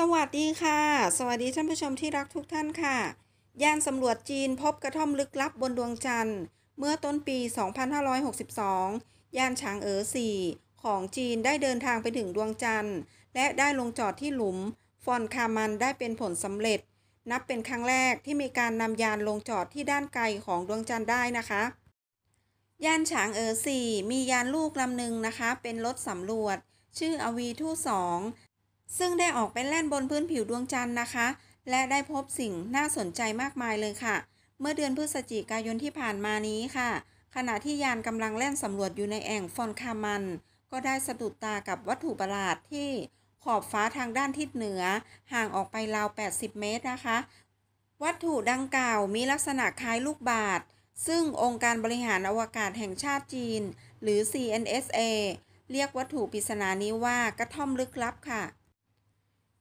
สวัสดีค่ะ สวัสดีท่านผู้ชมที่รักทุกท่านค่ะ ยานสำรวจจีนพบกระท่อมลึกลับบนดวงจันทร์ เมื่อต้นปี 2562ยานฉางเอ๋อ4ของจีนได้เดินทางไปถึงดวงจันทร์ และได้ลงจอดที่หลุม ฟอนคามันได้เป็นผลสำเร็จ นับเป็นครั้งแรกที่มีการนำยานลงจอดที่ด้านไกลของดวงจันทร์ได้นะคะยานฉางเอ๋อ4มียานลูกลำหนึ่งนะคะ เป็นรถสำรวจ ชื่ออวีทูสองซึ่งได้ออกไปแล่นบนพื้นผิวดวงจันทร์นะคะ และได้พบสิ่งน่าสนใจมากมายเลยค่ะ เมื่อเดือนพฤศจิกายนที่ผ่านมานี้ค่ะ ขณะที่ยานกำลังแล่นสำรวจอยู่ในแอ่งฟอนคามัน ก็ได้สะดุดตากับวัตถุประหลาดที่ ขอบฟ้าทางด้านทิศเหนือ ห่างออกไปราว 80 เมตรนะคะ วัตถุดังกล่าวมีลักษณะคล้ายลูกบาศกซึ่งองค์การบริหารอวกาศแห่งชาติจีน หรือ CNSA เรียกวัตถุปริศนานี้ว่ากระท่อมลึกลับค่ะ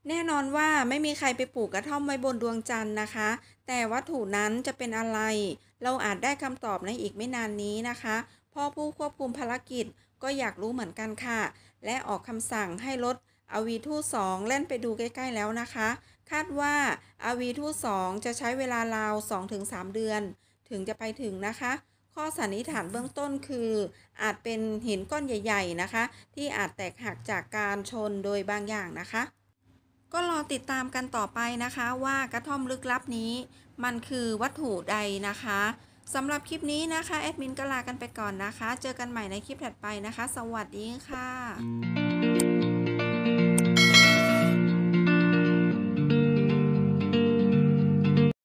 แน่นอนว่าไม่มีใครไปปลูกกระท่อมไว้บนดวงจันทร์นะคะ แต่วัตถุนั้นจะเป็นอะไร เราอาจได้คำตอบในอีกไม่นานนี้นะคะ พ่อผู้ควบคุมภารกิจก็อยากรู้เหมือนกันค่ะ และออกคำสั่งให้รถอวีทูสองเล่นไปดูใกล้ๆแล้วนะคะ คาดว่าอวีทูสองจะใช้เวลาราว 2-3 เดือน ถึงจะไปถึงนะคะ ข้อสันนิษฐานเบื้องต้นคือ อาจเป็นหินก้อนใหญ่ๆนะคะ ที่อาจแตกหักจากการชนโดยบางอย่างนะคะก็รอติดตามกันต่อไปนะคะ ว่ากระท่อมลึกลับนี้ มันคือวัตถุใดนะคะสำหรับคลิปนี้นะคะแอดมินก็ลากันไปก่อนนะคะ เจอกันใหม่ในคลิปถัดไปนะคะ สวัสดีค่ะ